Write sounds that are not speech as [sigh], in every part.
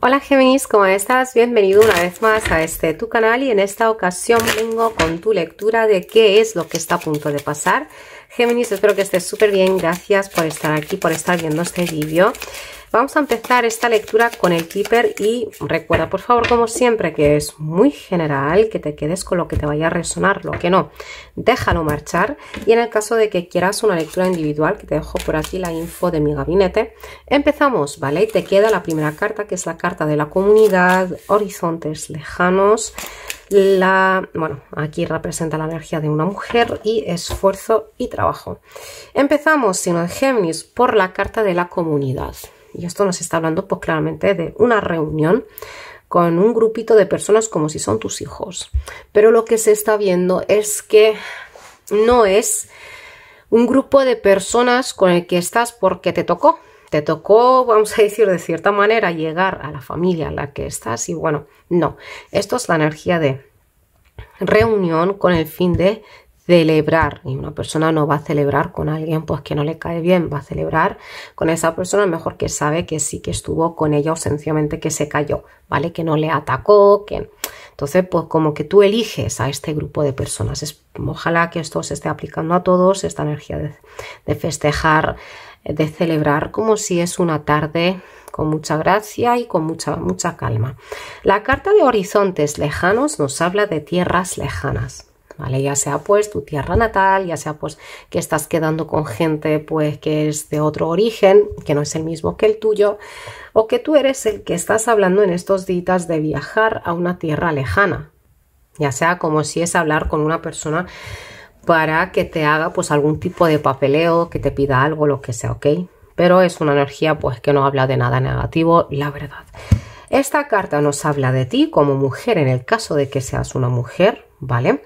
Hola Géminis, ¿cómo estás? Bienvenido una vez más a este tu canal y en esta ocasión vengo con tu lectura de qué es lo que está a punto de pasar. Géminis, espero que estés súper bien, gracias por estar aquí, por estar viendo este vídeo. Vamos a empezar esta lectura con el clipper y recuerda por favor como siempre que es muy general que te quedes con lo que te vaya a resonar, lo que no, déjalo marchar y en el caso de que quieras una lectura individual que te dejo por aquí la info de mi gabinete, empezamos, ¿vale? Y te queda la primera carta que es la carta de la comunidad, horizontes lejanos, la, bueno, aquí representa la energía de una mujer y esfuerzo y trabajo. Empezamos, sino en Géminis, por la carta de la comunidad. Y esto nos está hablando pues claramente de una reunión con un grupito de personas como si son tus hijos. Pero lo que se está viendo es que no es un grupo de personas con el que estás porque te tocó. Te tocó, vamos a decirlo de cierta manera, llegar a la familia a la que estás y bueno, no. Esto es la energía de reunión con el fin de celebrar y una persona no va a celebrar con alguien pues que no le cae bien, va a celebrar con esa persona mejor que sabe que sí que estuvo con ella o sencillamente que se cayó, ¿vale? Que no le atacó, que entonces pues como que tú eliges a este grupo de personas. ojalá que esto se esté aplicando a todos, esta energía de, de festejar, de celebrar como si es una tarde con mucha gracia y con mucha, mucha calma. La carta de horizontes lejanos nos habla de tierras lejanas ya sea pues tu tierra natal, ya sea pues que estás quedando con gente pues que es de otro origen, que no es el mismo que el tuyo, o que tú eres el que estás hablando en estos días de viajar a una tierra lejana, ya sea como si es hablar con una persona para que te haga pues algún tipo de papeleo, que te pida algo, lo que sea, ¿ok? Pero es una energía pues que no habla de nada negativo, la verdad. Esta carta nos habla de ti como mujer en el caso de que seas una mujer, ¿vale?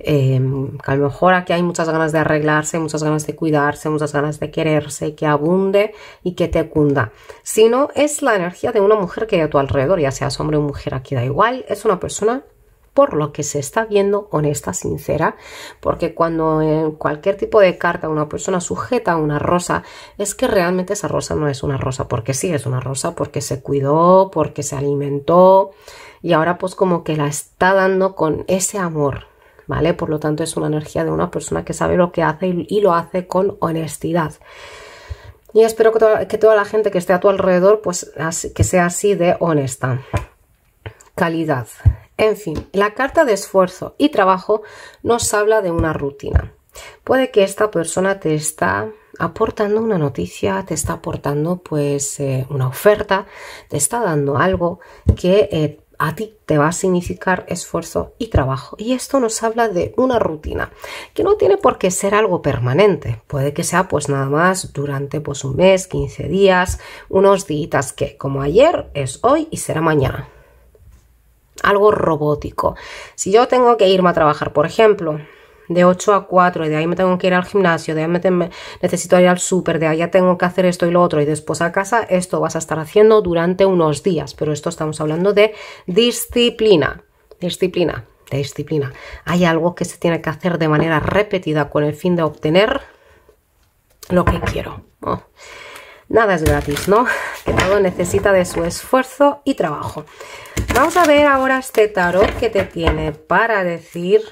Em, que a lo mejor aquí hay muchas ganas de arreglarse, muchas ganas de cuidarse, muchas ganas de quererse, que abunde y que te cunda. Si no, es la energía de una mujer que hay a tu alrededor, ya seas hombre o mujer, aquí da igual, es una persona por lo que se está viendo, honesta, sincera, porque cuando en eh, cualquier tipo de carta una persona sujeta una rosa, es que realmente esa rosa no es una rosa, porque sí es una rosa, porque se cuidó, porque se alimentó y ahora pues como que la está dando con ese amor, ¿vale? Por lo tanto es una energía de una persona que sabe lo que hace y, lo hace con honestidad. Y espero que toda, la gente que esté a tu alrededor, pues que sea así de honesta. Calidad. En fin, la carta de esfuerzo y trabajo nos habla de una rutina. Puede que esta persona te está aportando una noticia, te está aportando pues eh, una oferta, te está dando algo que eh, a ti te va a significar esfuerzo y trabajo. Y esto nos habla de una rutina, que no tiene por qué ser algo permanente. Puede que sea pues nada más durante pues, un mes, 15 días, unos días que como ayer es hoy y será mañana algo robótico. Si yo tengo que irme a trabajar, por ejemplo, de 8 a 4 y de ahí me tengo que ir al gimnasio, de ahí necesito ir al súper, de ahí ya tengo que hacer esto y lo otro y después a casa, esto vas a estar haciendo durante unos días, pero esto estamos hablando de disciplina, disciplina, de disciplina. Hay algo que se tiene que hacer de manera repetida con el fin de obtener lo que quiero nada es gratis, ¿no? Que todo necesita de su esfuerzo y trabajo. Vamos a ver ahora este tarot que te tiene para decir,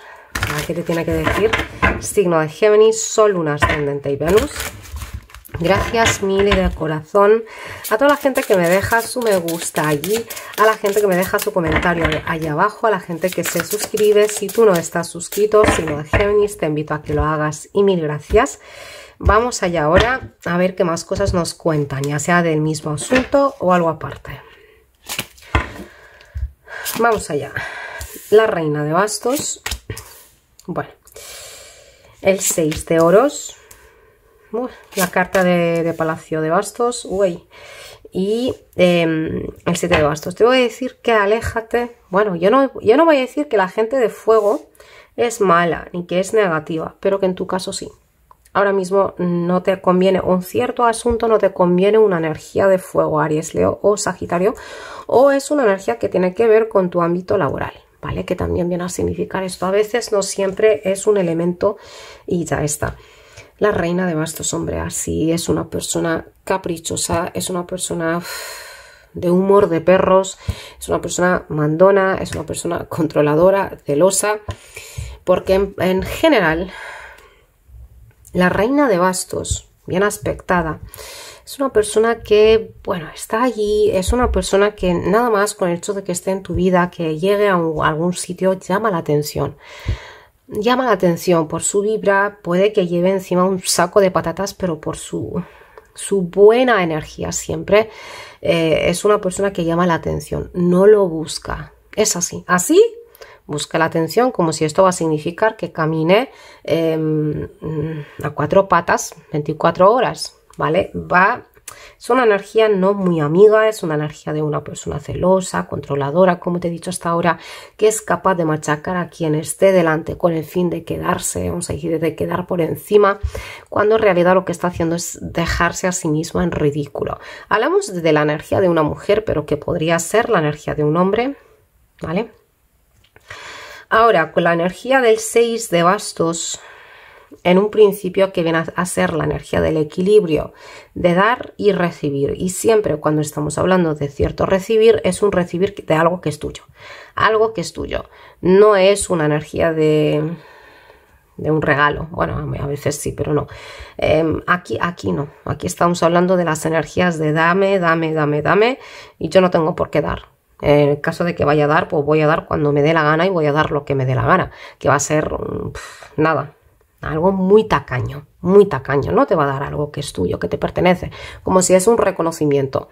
¿qué te tiene que decir? Signo de Géminis, Sol, Luna, Ascendente y Venus. Gracias mil y de corazón a toda la gente que me deja su me gusta allí, a la gente que me deja su comentario allá abajo, a la gente que se suscribe. Si tú no estás suscrito, signo de Géminis, te invito a que lo hagas y mil gracias. Vamos allá ahora a ver qué más cosas nos cuentan, ya sea del mismo asunto o algo aparte. Vamos allá. La reina de bastos. Bueno. El 6 de oros. la carta de, palacio de bastos. Uy. Y em, el 7 de bastos. Te voy a decir que aléjate. Bueno, yo yo no voy a decir que la gente de fuego es mala ni que es negativa, pero que en tu caso sí ahora mismo no te conviene un cierto asunto, no te conviene una energía de fuego, Aries, Leo o Sagitario, o es una energía que tiene que ver con tu ámbito laboral. ¿Vale? Que también viene a significar esto. A veces no siempre es un elemento y ya está. La reina de bastos, hombre, así es una persona caprichosa, es una persona de humor de perros, es una persona mandona, es una persona controladora, celosa, porque en general la reina de bastos, bien aspectada. Es una persona que, bueno, está allí, es una persona que nada más con el hecho de que esté en tu vida, que llegue a, algún sitio, llama la atención llama la atención por su vibra, puede que lleve encima un saco de patatas, pero por su, su buena energía siempre eh, es una persona que llama la atención, no lo busca. Es así, así Busca la atención como si esto va a significar que camine em, a cuatro patas 24 horas, ¿vale? Va es una energía no muy amiga, es una energía de una persona celosa, controladora, como te he dicho hasta ahora, que es capaz de machacar a quien esté delante con el fin de quedarse, vamos a decir, de quedar por encima, cuando en realidad lo que está haciendo es dejarse a sí misma en ridículo. Hablamos de la energía de una mujer, pero que podría ser la energía de un hombre, ¿vale? Ahora, con la energía del 6 de bastos, en un principio que viene a ser la energía del equilibrio, de dar y recibir. Y siempre cuando estamos hablando de cierto recibir, es un recibir de algo que es tuyo. Algo que es tuyo. No es una energía de, de un regalo. Bueno, a veces sí, pero no. Em, aquí, aquí no. Aquí estamos hablando de las energías de dame, dame, dame, dame. Y yo no tengo por qué dar en el caso de que vaya a dar, pues voy a dar cuando me dé la gana y voy a dar lo que me dé la gana, que va a ser mm, nada, algo muy tacaño, muy tacaño. No te va a dar algo que es tuyo, que te pertenece, como si es un reconocimiento,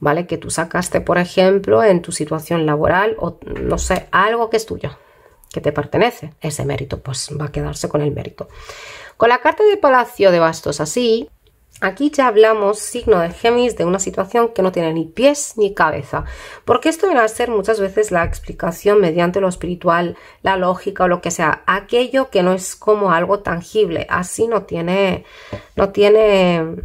¿vale? Que tú sacaste, por ejemplo, en tu situación laboral o no sé, algo que es tuyo, que te pertenece. Ese mérito, pues va a quedarse con el mérito. Con la carta de Palacio de Bastos así, Aquí ya hablamos, signo de Géminis, de una situación que no tiene ni pies ni cabeza, porque esto viene a ser muchas veces la explicación mediante lo espiritual, la lógica o lo que sea, aquello que no es como algo tangible, así no tiene, no tiene,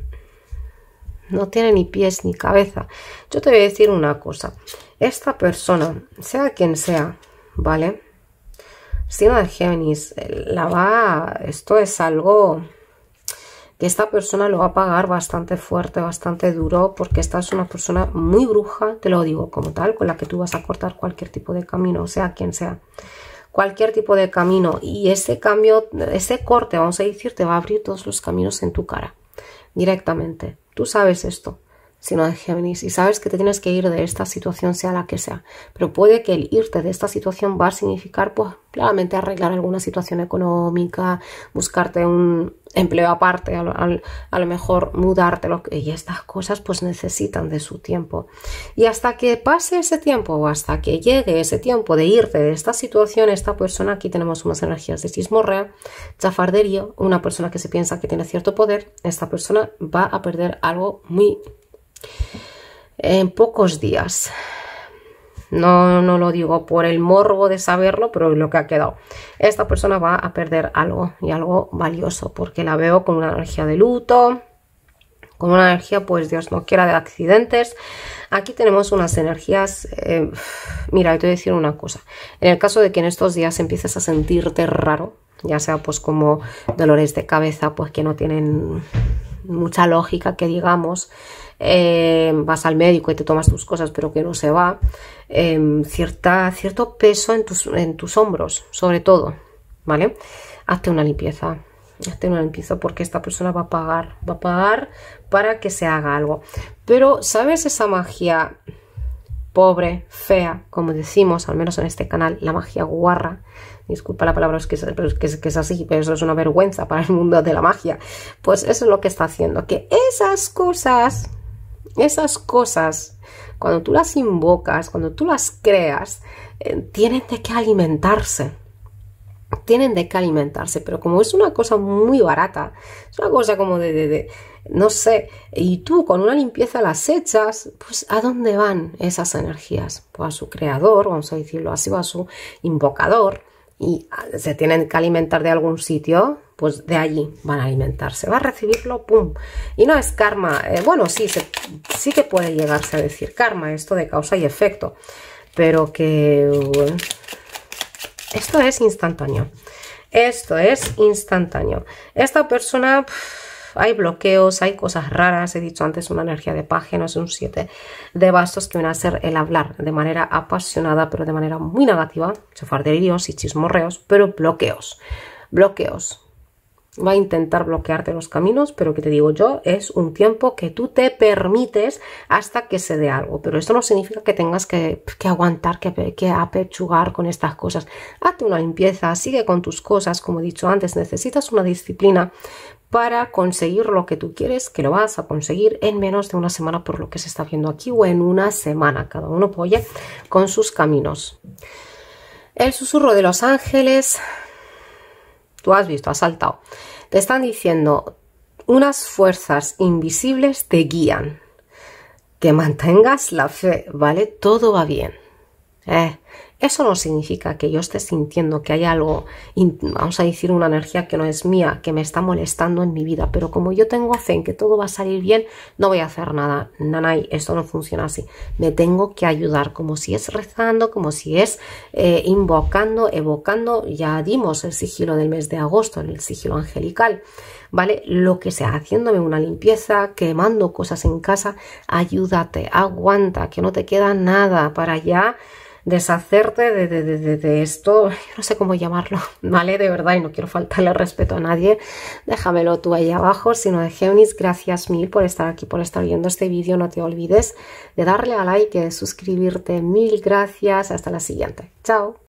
no tiene ni pies ni cabeza. Yo te voy a decir una cosa, esta persona, sea quien sea, ¿vale? Signo de Géminis, eh, la va, esto es algo que esta persona lo va a pagar bastante fuerte, bastante duro, porque esta es una persona muy bruja, te lo digo como tal, con la que tú vas a cortar cualquier tipo de camino, sea quien sea cualquier tipo de camino y ese cambio, ese corte, vamos a decir, te va a abrir todos los caminos en tu cara directamente. Tú sabes esto sino de Géminis. Y sabes que te tienes que ir de esta situación, sea la que sea. Pero puede que el irte de esta situación va a significar, pues, claramente arreglar alguna situación económica, buscarte un empleo aparte, a lo, mejor mudarte. y estas cosas, pues, necesitan de su tiempo. Y hasta que pase ese tiempo o hasta que llegue ese tiempo de irte de esta situación, esta persona, aquí tenemos unas energías de chismorrea, chafarderío, una persona que se piensa que tiene cierto poder, esta persona va a perder algo muy en pocos días. No, no lo digo por el morbo de saberlo, pero lo que ha quedado. Esta persona va a perder algo y algo valioso, porque la veo con una energía de luto, con una energía, pues Dios no quiera, de accidentes. Aquí tenemos unas energías, eh, mira, te voy a decir una cosa. En el caso de que en estos días empieces a sentirte raro, ya sea pues como dolores de cabeza, pues que no tienen mucha lógica que digamos, eh, vas al médico y te tomas tus cosas pero que no se va, eh, cierta, cierto peso en tus, en tus hombros, sobre todo, ¿vale? Hazte una limpieza, hazte una limpieza porque esta persona va a pagar, va a pagar para que se haga algo. Pero, ¿sabes esa magia pobre, fea, como decimos, al menos en este canal, la magia guarra. Disculpa la palabra, es que es, que es, así, pero eso es una vergüenza para el mundo de la magia. Pues eso es lo que está haciendo, que esas cosas, esas cosas, cuando tú las invocas, cuando tú las creas, eh, tienen de qué alimentarse tienen de qué alimentarse, pero como es una cosa muy barata, es una cosa como de, no sé, y tú con una limpieza las echas, pues ¿a dónde van esas energías? Pues a su creador, vamos a decirlo así, o a su invocador, y se tienen que alimentar de algún sitio, pues de allí van a alimentarse, va a recibirlo, ¡pum! Y no es karma, eh, bueno, sí, sí que puede llegarse a decir karma, esto de causa y efecto, pero que... Esto es instantáneo. Esto es instantáneo. Esta persona... hay bloqueos, hay cosas raras, he dicho antes una energía de páginas, un 7 de bastos que van a ser el hablar de manera apasionada, pero de manera muy negativa, delirios y chismorreos, pero bloqueos, bloqueos, va a intentar bloquearte los caminos, pero que te digo yo, es un tiempo que tú te permites hasta que se dé algo. Pero esto no significa que tengas que, aguantar, que, que, apechugar con estas cosas. Hazte una limpieza, sigue con tus cosas, como he dicho antes, necesitas una disciplina para conseguir lo que tú quieres, que lo vas a conseguir en menos de una semana por lo que se está viendo aquí o en una semana. Cada uno apoye con sus caminos. El susurro de los ángeles Tú has visto, has saltado. Te están diciendo, unas fuerzas invisibles te guían. Que mantengas la fe, ¿vale? Todo va bien. ¿eh? Eso no significa que yo esté sintiendo que hay algo, vamos a decir, una energía que no es mía, que me está molestando en mi vida, pero como yo tengo fe en que todo va a salir bien, no voy a hacer nada. Nanay, esto no funciona así. Me tengo que ayudar, como si es rezando, como si es eh, invocando, evocando. Ya dimos el sigilo del mes de agosto, el sigilo angelical. ¿vale? Lo que sea, haciéndome una limpieza, quemando cosas en casa, ayúdate, aguanta, que no te queda nada para allá deshacerte de, esto, [laughs] no sé cómo llamarlo, [laughs] ¿vale? De verdad, y no quiero faltarle respeto a nadie, déjamelo tú ahí abajo, sino de Géminis, gracias mil por estar aquí, por estar viendo este vídeo, no te olvides de darle a like, de suscribirte, mil gracias, hasta la siguiente, chao.